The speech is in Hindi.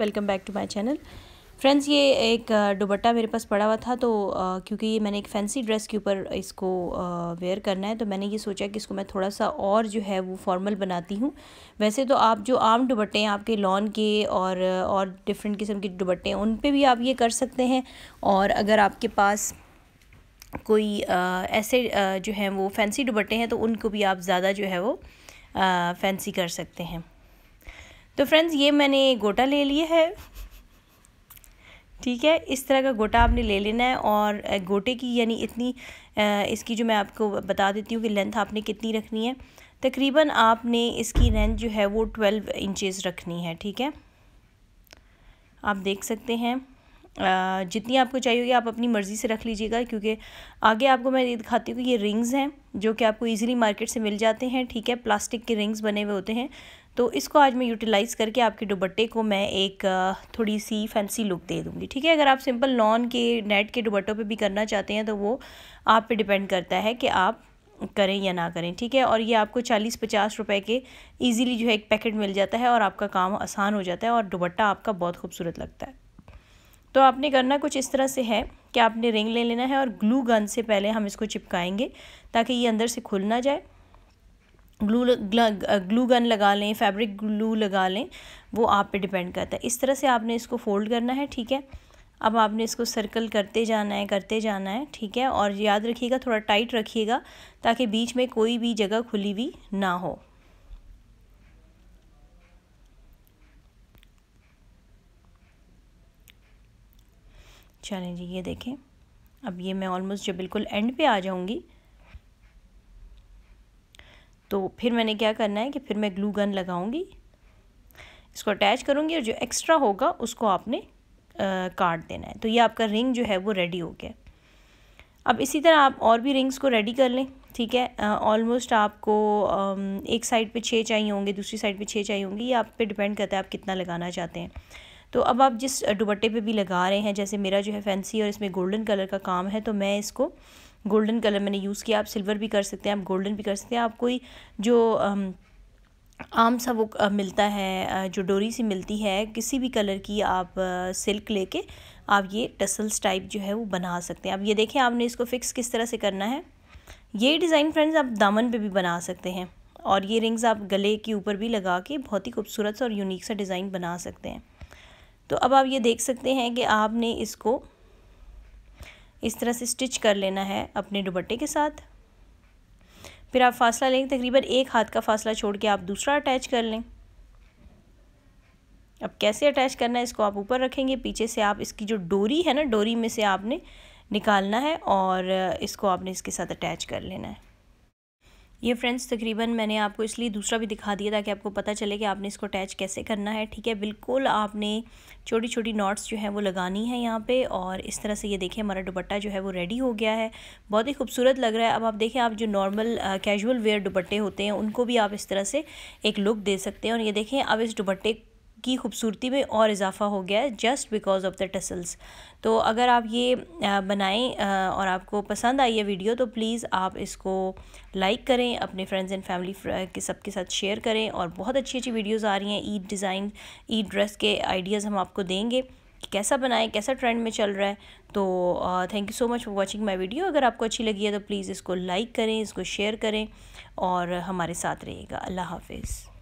welcome back to my channel friends ये एक दुबट्टा मेरे पास पड़ा हुआ था तो आ, क्योंकि ये मैंने एक फैंसी ड्रेस के ऊपर इसको वेयर करना है तो मैंने ये सोचा कि इसको मैं थोड़ा सा और जो है वो फॉर्मल बनाती हूँ वैसे तो आप जो आम दुबट्टे हैं आपके लॉन के और और डिफरेंट किस्म के दुबट्टे हैं उन पर भी आप ये कर सकते हैं और अगर आपके पास कोई आ, ऐसे जो हैं वो फैंसी दुबट्टे हैं तो उनको भी आप ज़्यादा जो है वो फैंसी कर सकते हैं तो फ्रेंड्स ये मैंने गोटा ले लिया है ठीक है इस तरह का गोटा आपने ले लेना है और गोटे की यानी इतनी इसकी जो मैं आपको बता देती हूँ कि लेंथ आपने कितनी रखनी है तकरीबन आपने इसकी लेंथ जो है वो ट्वेल्व इंचेस रखनी है ठीक है आप देख सकते हैं जितनी आपको चाहिए होगी आप अपनी मर्ज़ी से रख लीजिएगा क्योंकि आगे आपको मैं ये दिखाती हूँ कि ये रिंग्स हैं जो कि आपको इजीली मार्केट से मिल जाते हैं ठीक है प्लास्टिक के रिंग्स बने हुए होते हैं तो इसको आज मैं यूटिलाइज़ करके आपके दुबट्टे को मैं एक थोड़ी सी फैंसी लुक दे दूँगी ठीक है अगर आप सिंपल लॉन के नेट के दुबट्टों पे भी करना चाहते हैं तो वो आप पे डिपेंड करता है कि आप करें या ना करें ठीक है और ये आपको चालीस पचास रुपए के इजीली जो है एक पैकेट मिल जाता है और आपका काम आसान हो जाता है और दुबट्टा आपका बहुत खूबसूरत लगता है तो आपने करना कुछ इस तरह से है कि आपने रिंग ले लेना है और ग्लू गन से पहले हम इसको चिपकाएंगे ताकि ये अंदर से खुल ना जाए ग्लू ग्लू गन लगा लें फैब्रिक ग्लू लगा लें वो आप पे डिपेंड करता है इस तरह से आपने इसको फोल्ड करना है ठीक है अब आपने इसको सर्कल करते जाना है करते जाना है ठीक है और याद रखिएगा थोड़ा टाइट रखिएगा ताकि बीच में कोई भी जगह खुली हुई ना हो चलें जी ये देखें अब ये मैं ऑलमोस्ट जो बिल्कुल एंड पे आ जाऊँगी तो फिर मैंने क्या करना है कि फिर मैं ग्लू गन लगाऊंगी इसको अटैच करूँगी और जो एक्स्ट्रा होगा उसको आपने काट देना है तो ये आपका रिंग जो है वो रेडी हो गया अब इसी तरह आप और भी रिंग्स को रेडी कर लें ठीक है ऑलमोस्ट आपको आ, एक साइड पे छः चाहिए होंगे दूसरी साइड पे छः चाहिए होंगे ये आप पे डिपेंड करता है आप कितना लगाना चाहते हैं तो अब आप जिस दुबट्टे पे भी लगा रहे हैं जैसे मेरा जो है फैंसी और इसमें गोल्डन कलर का काम है तो मैं इसको गोल्डन कलर मैंने यूज़ किया आप सिल्वर भी कर सकते हैं आप गोल्डन भी कर सकते हैं आप कोई जो आम सा वो मिलता है जो डोरी सी मिलती है किसी भी कलर की आप सिल्क लेके आप ये टसल्स टाइप जो है वो बना सकते हैं अब ये देखें आपने इसको फ़िक्स किस तरह से करना है ये डिज़ाइन फ्रेंड्स आप दामन पे भी बना सकते हैं और ये रिंग्स आप गले के ऊपर भी लगा के बहुत ही खूबसूरत सा और यूनिक सा डिज़ाइन बना सकते हैं तो अब आप ये देख सकते हैं कि आपने इसको इस तरह से स्टिच कर लेना है अपने दुपट्टे के साथ फिर आप फासला लेंगे तकरीबन एक हाथ का फासला छोड़ के आप दूसरा अटैच कर लें अब कैसे अटैच करना है इसको आप ऊपर रखेंगे पीछे से आप इसकी जो डोरी है ना डोरी में से आपने निकालना है और इसको आपने इसके साथ अटैच कर लेना है ये फ्रेंड्स तकरीबन मैंने आपको इसलिए दूसरा भी दिखा दिया ताकि आपको पता चले कि आपने इसको अटैच कैसे करना है ठीक है बिल्कुल आपने छोटी छोटी नॉट्स जो है वो लगानी है यहाँ पे और इस तरह से ये देखें हमारा दुपट्टा जो है वो रेडी हो गया है बहुत ही खूबसूरत लग रहा है अब आप देखें आप जो नॉर्मल कैजुअल वेयर दुपट्टे होते हैं उनको भी आप इस तरह से एक लुक दे सकते हैं और ये देखें अब इस दुपट्टे की खूबसूरती में और इजाफा हो गया है just because of the tussles तो अगर आप ये बनाएं और आपको पसंद आई है वीडियो तो प्लीज़ आप इसको लाइक करें अपने फ्रेंड्स एंड फैमिली के सबके साथ शेयर करें और बहुत अच्छी अच्छी वीडियोज़ आ रही हैं ईद डिज़ाइन ईद ड्रेस के आइडियाज़ हम आपको देंगे कि कैसा बनाएं कैसा ट्रेंड में चल रहा है तो thank you so much for watching my video अगर आपको अच्छी लगी है तो प्लीज़ इसको लाइक करें इसको शेयर करें और हमारे साथ रहिएगा अल्लाह हाफिज़